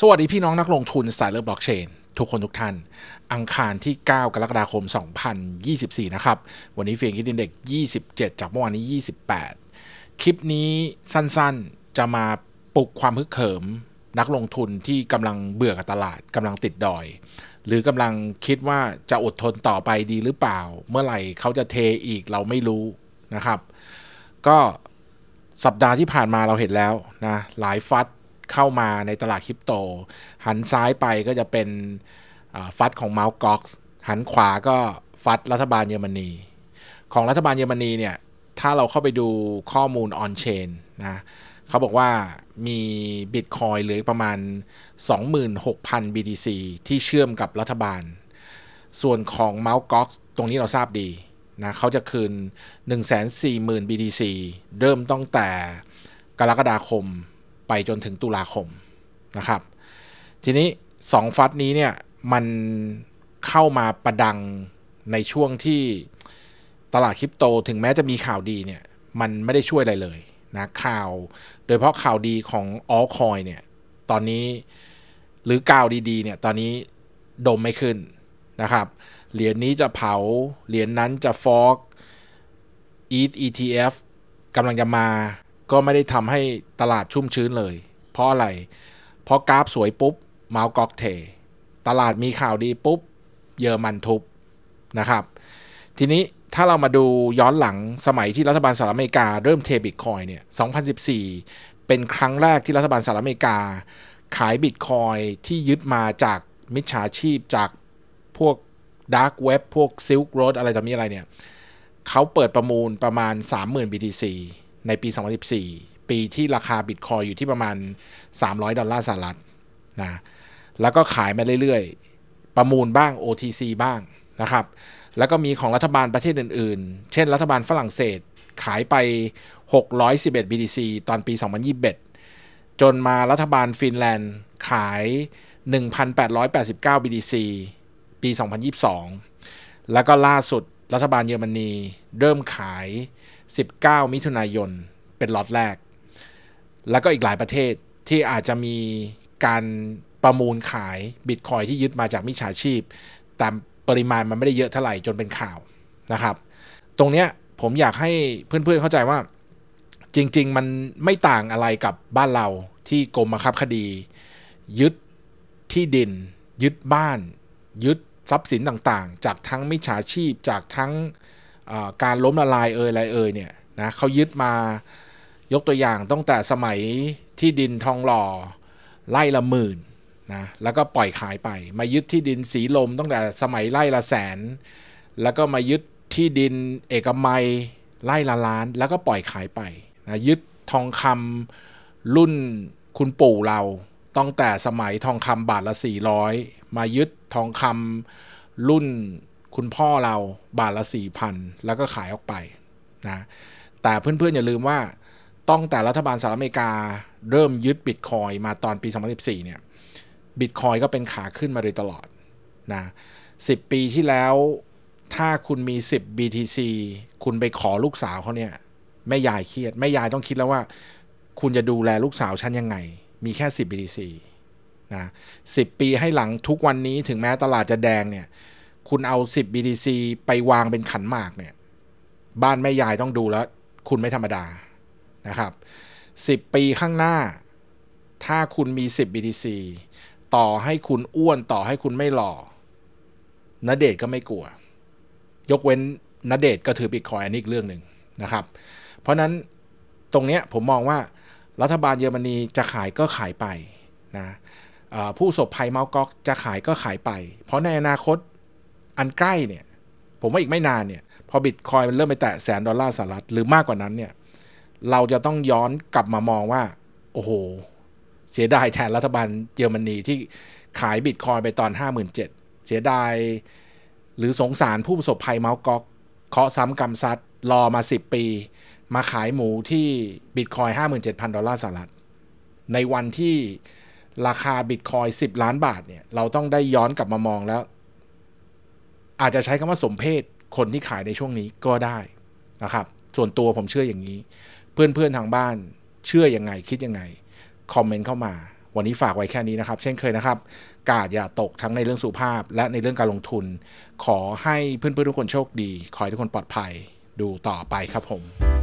สวัสดีพี่น้องนักลงทุนสายเลือกบล็อกเชนทุกคนทุกท่าน อังคารที่ 9 กรกฎาคม 2024 นะครับ วันนี้เฟียงคิดดินเด็ก 27 จากเมื่อวานนี้ 28 คลิปนี้สั้นๆจะมาปลุกความฮึกเหิม นักลงทุนที่กำลังเบื่อกับตลาดกำลังติดดอย หรือกำลังคิดว่าจะอดทนต่อไปดีหรือเปล่า เมื่อไหร่เขาจะเทอีกเราไม่รู้นะครับก็สัปดาห์ที่ผ่านมาเราเห็นแล้วนะหลายฟัดเข้ามาในตลาดคริปโต หันซ้ายไปก็จะเป็นฟัดของเมาส์ก็อกหันขวาก็ฟัดรัฐบาลเยอรมนี ของรัฐบาลเยอรมนีเนี่ยถ้าเราเข้าไปดูข้อมูลออนเชนนะเขาบอกว่ามีบิตคอยเหลือประมาณ 26,000 BTC ที่เชื่อมกับรัฐบาล ส่วนของเมาส์ก็อกตรงนี้เราทราบดีนะเขาจะคืน 140,000 BTC เริ่มตั้งแต่กรกฎาคมไปจนถึงตุลาคมนะครับ ทีนี้สองฟัดนี้เนี่ยมันเข้ามาประดังในช่วงที่ตลาดคริปโตถึงแม้จะมีข่าวดีเนี่ย มันไม่ได้ช่วยอะไรเลยนะ ข่าวโดยเฉพาะข่าวดีของออคอยเนี่ย ตอนนี้หรือก่าวดีๆเนี่ยตอนนี้ดมไม่ขึ้นนะครับ เหรียญนี้จะเผา เหรียญนั้นจะฟอกีที ETF กำลังจะมาก็ไม่ได้ทำให้ตลาดชุ่มชื้นเลย เพราะอะไร เพราะกราฟสวยปุ๊บเมาสกอกเทตลาดมีข่าวดีปุ๊บ เยอรมันทุบนะครับ ทีนี้ถ้าเรามาดูย้อนหลังสมัยที่รัฐบาลสหรัฐอเมริกาเริ่มเทบิตคอยเนี่ย 2014 เป็นครั้งแรกที่รัฐบาลสหรัฐอเมริกา ขายบิตคอยที่ยึดมาจากมิจฉาชีพจากพวกดาร์กเว็บพวกซิลค์โรดอะไรต่อมีอะไรเนี่ยเขาเปิดประมูลประมาณ 30,000 BTC ในปี 2014 ปีที่ราคาบิตคอยอยู่ที่ประมาณ 300 ดอลลาร์สหรัฐนะ แล้วก็ขายมาเรื่อยๆ ประมูลบ้าง OTC บ้างนะครับ แล้วก็มีของรัฐบาลประเทศอื่นๆ เช่นรัฐบาลฝรั่งเศสขายไป 611 BTC ตอนปี 2021 จนมารัฐบาลฟินแลนด์ขาย 1,889 BTC ปี 2022 แล้วก็ล่าสุดรัฐบาลเยอรมนี เริ่มขาย19 มิถุนายน เป็นล็อตแรก แล้วก็อีกหลายประเทศที่อาจจะมีการประมูลขายบิตคอยที่ยึดมาจากมิจฉาชีพ ตามปริมาณมันไม่ได้เยอะเท่าไหร่จนเป็นข่าวนะครับ ตรงเนี้ยผมอยากให้เพื่อนๆเข้าใจว่า จริงๆมันไม่ต่างอะไรกับบ้านเราที่กรมบังคับคดี ยึด ที่ดิน ยึดบ้านยึดทรัพย์สินต่างๆ จากทั้งมิจฉาชีพจากทั้งการล้มละลายเอ่ยอะไรเอ่ยเนี่ยนะเขายึดมายกตัวอย่างตั้งแต่สมัยที่ดินทองหล่อไล่ละหมื่นนะแล้วก็ปล่อยขายไป มายึดที่ดินสีลมตั้งแต่สมัยไล่ละแสน แล้วก็มายึดที่ดินเอกมัยไล่ละล้านแล้วก็ปล่อยขายไปนะยึดทองคำรุ่นคุณปู่เราตั้งแต่สมัยทองคำบาทละ 400 มายึดทองคำรุ่นคุณพ่อเราบาทละสี่พันแล้วก็ขายออกไปนะแต่เพื่อนๆอย่าลืมว่าต้องแต่รัฐบาลสหรัฐอเมริกาเริ่มยึดบิตคอยมาตอนปี 2014เนี่ย บิตคอยก็เป็นขาขึ้นมาโดยตลอดนะ10 ปีที่แล้วถ้าคุณมี 10 BTC คุณไปขอลูกสาวเขาเนี่ยแม่ยายเครียดแม่ยายต้องคิดแล้วว่า คุณจะดูแลลูกสาวฉันยังไง มีแค่ 10 BTC นะ10 ปีให้หลังทุกวันนี้ถึงแม้ตลาดจะแดงเนี่ยคุณเอา 10 BTC ไปวางเป็นขันหมากเนี่ย บ้านแม่ยายต้องดูแล้ว คุณไม่ธรรมดานะครับ 10 ปีข้างหน้า ถ้าคุณมี 10 BTC ต่อให้คุณอ้วนต่อให้คุณไม่หล่อนาเดชก็ไม่กลัว ยกเว้นนาเดชก็ถือบิตคอยอันนี้อีกเรื่องหนึ่งนะครับ เพราะนั้นตรงเนี้ยผมมองว่า รัฐบาลเยอรมนี จะขายก็ขายไปนะผู้สบภัยเมาส์ก็จะขายก็ขายไป เพราะในอนาคตอันใกล้เนี่ย ผมว่าอีกไม่นานเนี่ยพอบิตคอยมันเริ่มไปแตะแสนดอลลาร์สหรัฐหรือมากกว่านั้นเนี่ย เราจะต้องย้อนกลับมามองว่า โอ้โห เสียดายแทนรัฐบาลเยอรมนีที่ขายบิตคอยไปตอน 57,000เสียดาย หรือสงสารผู้ประสบภัยเมาส์ก๊อกเคาะซ้ำกำซัด รอมา 10 ปี มาขายหมูที่บิตคอย57,000ดอลลาร์สหรัฐในวันที่ราคาบิตคอย10 ล้านบาทเนี่ยเราต้องได้ย้อนกลับมามองแล้วอาจจะใช้คำว่าสมเพศคนที่ขายในช่วงนี้ก็ได้นะครับ ส่วนตัวผมเชื่ออย่างนี้ เพื่อนๆทางบ้านเชื่ออยังไงคิดยังไง คอมเมนต์เข้ามา วันนี้ฝากไว้แค่นี้นะครับ เช่นเคยนะครับกาดอย่าตกทั้งในเรื่องสุภาพ และในเรื่องการลงทุน ขอให้เพื่อนๆทุกคนโชคดี ขอให้ทุกคนปลอดภัย ดูต่อไปครับผม